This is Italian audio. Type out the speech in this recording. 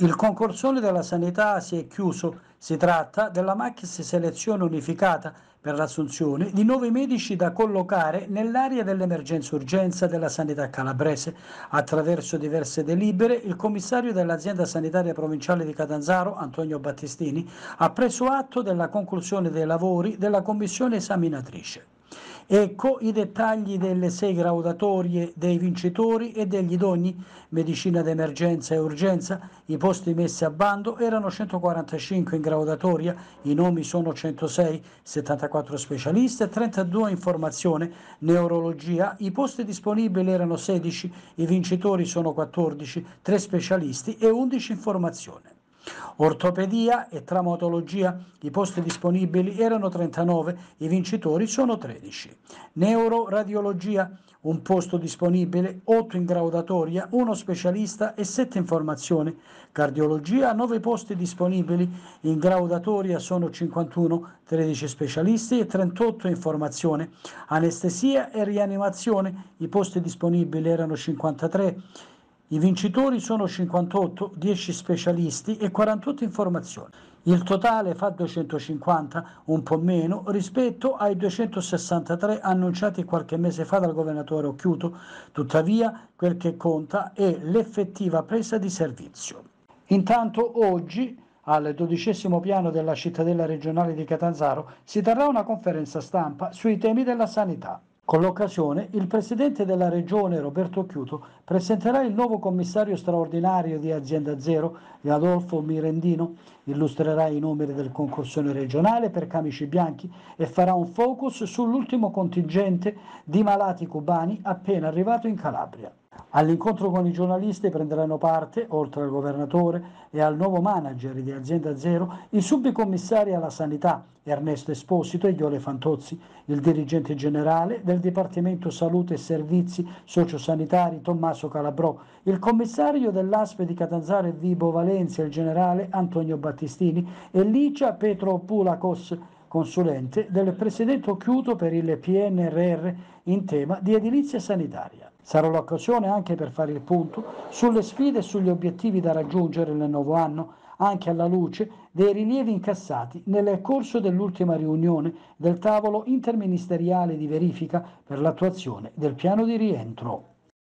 Il concorsone della sanità si è chiuso, si tratta della max selezione unificata per l'assunzione di nuovi medici da collocare nell'area dell'emergenza-urgenza della sanità calabrese. Attraverso diverse delibere, il commissario dell'azienda sanitaria provinciale di Catanzaro, Antonio Battistini, ha preso atto della conclusione dei lavori della commissione esaminatrice. Ecco i dettagli delle sei graudatorie dei vincitori e degli doni, medicina d'emergenza e urgenza, i posti messi a bando erano 145 in graudatoria, i nomi sono 106, 74 specialisti e 32 in formazione, neurologia, i posti disponibili erano 16, i vincitori sono 14, 3 specialisti e 11 in formazione. Ortopedia e traumatologia, i posti disponibili erano 39, i vincitori sono 13. Neuroradiologia, un posto disponibile, 8 in graudatoria, 1 specialista e 7 in formazione. Cardiologia, 9 posti disponibili, in graudatoria sono 51, 13 specialisti e 38 in formazione. Anestesia e rianimazione, i posti disponibili erano 53 i vincitori sono 58, 10 specialisti e 48 informazioni. Il totale fa 250, un po' meno rispetto ai 263 annunciati qualche mese fa dal governatore Occhiuto. Tuttavia, quel che conta è l'effettiva presa di servizio. Intanto oggi al dodicesimo piano della cittadella regionale di Catanzaro si terrà una conferenza stampa sui temi della sanità. Con l'occasione, il presidente della Regione, Roberto Chiuto, presenterà il nuovo commissario straordinario di Azienda Zero, Adolfo Mirendino, illustrerà i numeri del concorso regionale per camici bianchi e farà un focus sull'ultimo contingente di malati cubani appena arrivato in Calabria. All'incontro con i giornalisti prenderanno parte, oltre al governatore e al nuovo manager di Azienda Zero, i subcommissari alla sanità Ernesto Esposito e Iole Fantozzi, il dirigente generale del Dipartimento Salute e Servizi Sociosanitari Tommaso Calabrò, il commissario dell'ASPE di Catanzaro e Vibo Valencia, il generale Antonio Battistini e Licia Petro Pulacos, consulente del Presidente Occhiuto per il PNRR in tema di edilizia sanitaria. Sarà l'occasione anche per fare il punto sulle sfide e sugli obiettivi da raggiungere nel nuovo anno, anche alla luce dei rilievi incassati nel corso dell'ultima riunione del tavolo interministeriale di verifica per l'attuazione del piano di rientro.